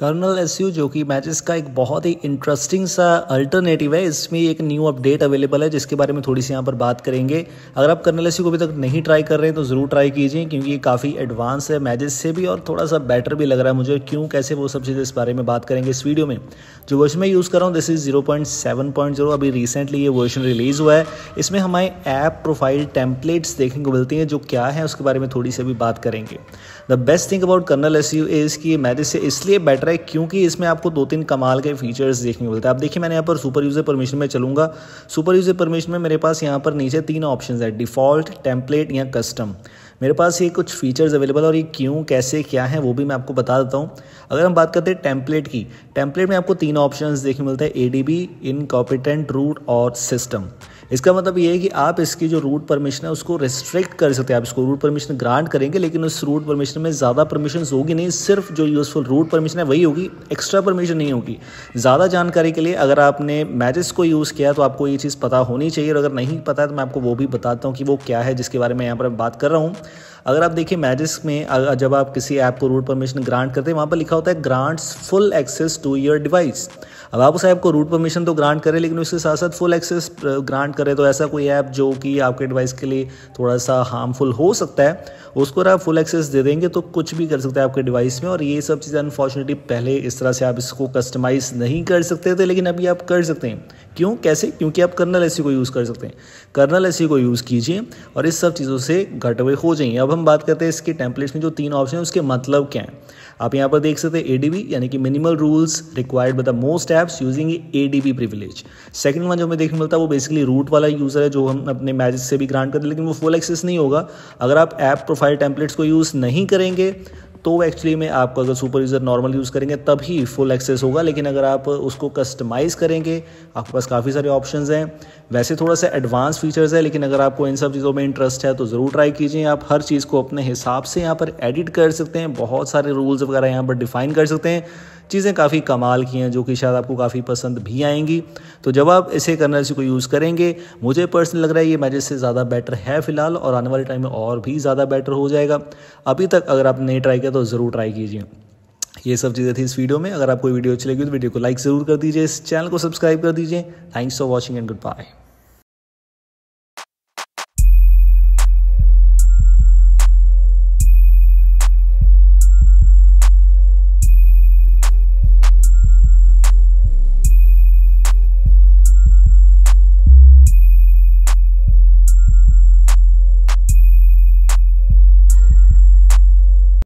colonel S जो कि matches का एक बहुत ही इंटरेस्टिंग सा अल्टरनेटिव है इसमें एक न्यू अपडेट अवेलेबल है जिसके बारे में थोड़ी सी यहाँ पर बात करेंगे अगर आप कर्नल एस को अभी तक नहीं ट्राई कर रहे हैं तो ज़रूर ट्राई कीजिए क्योंकि ये काफ़ी एडवांस है मैचेस से भी और थोड़ा सा बेटर भी लग रहा है मुझे क्यों कैसे वो सब चीज़ें इस बारे में बात करेंगे इस वीडियो में जो वर्षन मैं यूज़ कर रहा हूँ this is zero point seven point zero अभी रिसेंटली ये वर्षन रिलीज़ हुआ है इसमें हमारे ऐप प्रोफाइल टेम्पलेट्स देखने को मिलती हैं जो क्या है उसके बारे में थोड़ी सी अभी बात करेंगे the best thing about kernel S U is कि मैचेस से इसलिए बेटर रहा है क्योंकि इसमें आपको दो तीन कमाल के फीचर्स देखने को मिलते हैं आप देखिए मैंने यहाँ पर सुपर यूज़र परमिशन में चलूंगा सुपर यूज़र परमिशन में मेरे पास यहाँ पर नीचे तीन ऑप्शन है डिफ़ॉल्ट टेम्पलेट या कस्टम मेरे पास ये कुछ फीचर्स अवेलेबल और ये क्यों कैसे क्या है वो भी मैं आपको बता देता हूँ अगर हम बात करते हैं टेम्पलेट की टेम्पलेट में आपको तीन ऑप्शन देखने मिलते हैं A D B incompetent root और सिस्टम इसका मतलब ये है कि आप इसकी जो रूट परमिशन है उसको रिस्ट्रिक्ट कर सकते हैं आप इसको रूट परमिशन ग्रांट करेंगे लेकिन उस रूट परमिशन में ज़्यादा परमिशन होगी नहीं सिर्फ जो यूज़फुल रूट परमिशन है वही होगी एक्स्ट्रा परमिशन नहीं होगी ज़्यादा जानकारी के लिए अगर आपने मैजिस को यूज़ किया तो आपको ये चीज़ पता होनी चाहिए और अगर नहीं पता है तो मैं आपको वो भी बताता हूँ कि वो क्या है जिसके बारे में यहाँ पर बात कर रहा हूँ अगर आप देखिए मैजिस्क में जब आप किसी ऐप को रूट परमिशन ग्रांट करते हैं वहाँ पर लिखा होता है grants full access to your device अब आप उस ऐप को रूट परमिशन तो ग्रांट करें लेकिन उसके साथ साथ फुल एक्सेस ग्रांट करें तो ऐसा कोई ऐप जो कि आपके डिवाइस के लिए थोड़ा सा हार्मफुल हो सकता है उसको आप फुल एक्सेस दे देंगे तो कुछ भी कर सकते हैं आपके डिवाइस में और ये सब चीज़ें अनफॉर्चुनेटली पहले इस तरह से आप इसको कस्टमाइज़ नहीं कर सकते थे लेकिन अभी आप कर सकते हैं क्यों कैसे क्योंकि आप कर्नल ऐसी e को यूज़ कर सकते हैं कर्नल ऐसी e को यूज़ कीजिए और इस सब चीज़ों से घटवे हो जाइए अब अब हम बात करते हैं इसके टेम्पलेट्स में जो तीन ऑप्शन है उसके मतलब क्या है आप यहाँ पर देख सकते हैं ए यानी कि minimal rules required by the most apps using A D B privilege second one जो हमें देखने मिलता है वो बेसिकली रूट वाला यूज़र है जो हम अपने मैजिक से भी ग्रांट करते हैं लेकिन वो फुल एक्सेस नहीं होगा अगर आप ऐप प्रोफाइल टेम्पलेट्स को यूज़ नहीं करेंगे तो एक्चुअली में आपको अगर सुपर यूज़र नॉर्मल यूज़ करेंगे तब ही फुल एक्सेस होगा लेकिन अगर आप उसको कस्टमाइज़ करेंगे आपके पास काफ़ी सारे ऑप्शन हैं वैसे थोड़ा सा एडवांस फीचर्स है लेकिन अगर आपको इन सब चीज़ों में इंटरेस्ट है तो ज़रूर ट्राई कीजिए आप हर चीज़ को अपने हिसाब से यहाँ पर एडिट कर सकते हैं बहुत सारे रूल्स वगैरह यहाँ पर डिफ़ाइन कर सकते हैं चीज़ें काफ़ी कमाल की हैं जो कि शायद आपको काफ़ी पसंद भी आएंगी तो जब आप इसे से को यूज़ करेंगे मुझे पर्सनल लग रहा है ये मैजिक से ज़्यादा बेटर है फिलहाल और आने वाले टाइम में और भी ज़्यादा बेटर हो जाएगा अभी तक अगर आप नहीं ट्राई किया तो ज़रूर ट्राई कीजिए ये सब चीज़ें थी इस वीडियो में अगर आपको वीडियो अच्छी लगी तो वीडियो को लाइक ज़रूर कर दीजिए इस चैनल को सब्सक्राइब कर दीजिए thanks for watching and good bye